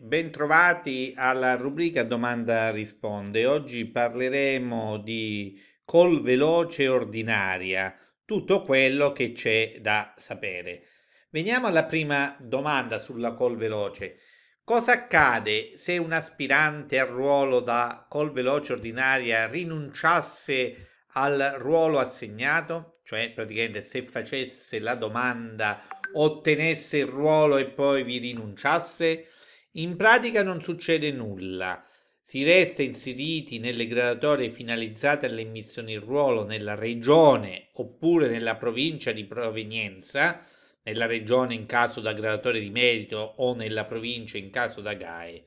Bentrovati alla rubrica Domanda risponde. Oggi parleremo di col veloce ordinaria, tutto quello che c'è da sapere. Veniamo alla prima domanda sulla col veloce. Cosa accade se un aspirante al ruolo da col veloce ordinaria rinunciasse al ruolo assegnato? Cioè, praticamente se facesse la domanda, ottenesse il ruolo e poi vi rinunciasse? In pratica non succede nulla. Si resta inseriti nelle graduatorie finalizzate alle missioni in ruolo nella regione oppure nella provincia di provenienza, nella regione in caso da graduatoria di merito o nella provincia in caso da GAE.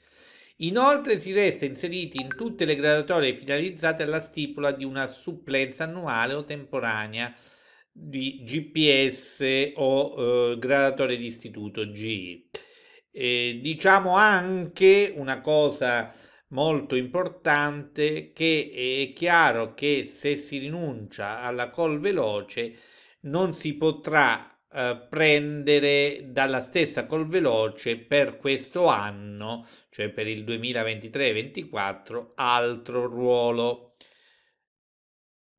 Inoltre si resta inseriti in tutte le graduatorie finalizzate alla stipula di una supplenza annuale o temporanea di GPS o eh, graduatoria di istituto G. E diciamo anche una cosa molto importante che è chiaro che se si rinuncia alla call veloce non si potrà eh, prendere dalla stessa call veloce per questo anno, cioè per il 2023 2024 altro ruolo.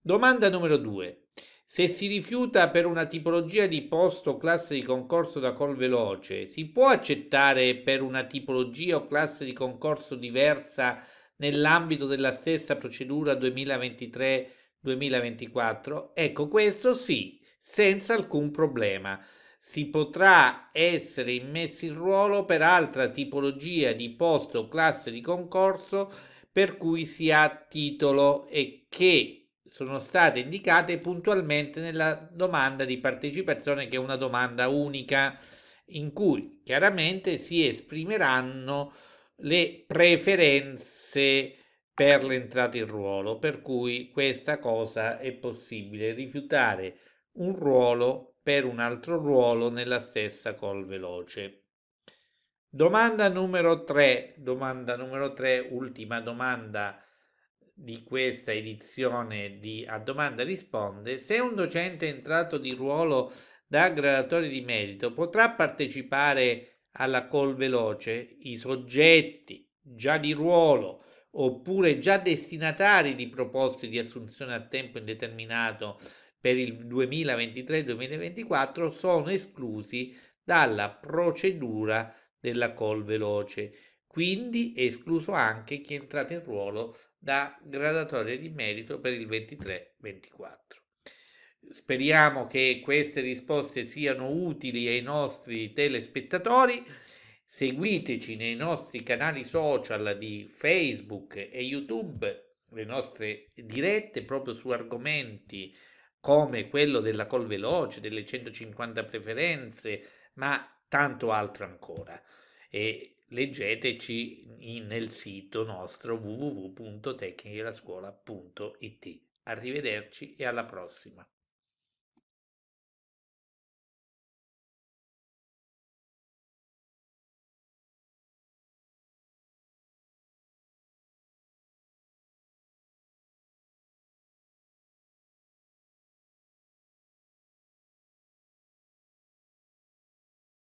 Domanda numero due. Se si rifiuta per una tipologia di posto o classe di concorso da col veloce, si può accettare per una tipologia o classe di concorso diversa nell'ambito della stessa procedura 2023-2024? Ecco, questo sì, senza alcun problema. Si potrà essere immessi in ruolo per altra tipologia di posto o classe di concorso per cui si ha titolo e che sono state indicate puntualmente nella domanda di partecipazione, che è una domanda unica, in cui chiaramente si esprimeranno le preferenze per l'entrata in ruolo, per cui questa cosa è possibile rifiutare un ruolo per un altro ruolo nella stessa col veloce. Domanda numero 3, domanda numero 3, ultima domanda di questa edizione di A Domanda Risponde, se un docente è entrato di ruolo da gradatore di merito potrà partecipare alla call veloce i soggetti già di ruolo oppure già destinatari di proposte di assunzione a tempo indeterminato per il 2023-2024 sono esclusi dalla procedura della call veloce, quindi è escluso anche chi è entrato in ruolo da gradatoria di merito per il 23-24. Speriamo che queste risposte siano utili ai nostri telespettatori. Seguiteci nei nostri canali social di Facebook e YouTube, le nostre dirette proprio su argomenti come quello della col veloce, delle 150 preferenze, ma tanto altro ancora. E leggeteci nel sito nostro www.tecnicherascuola.it. Arrivederci e alla prossima.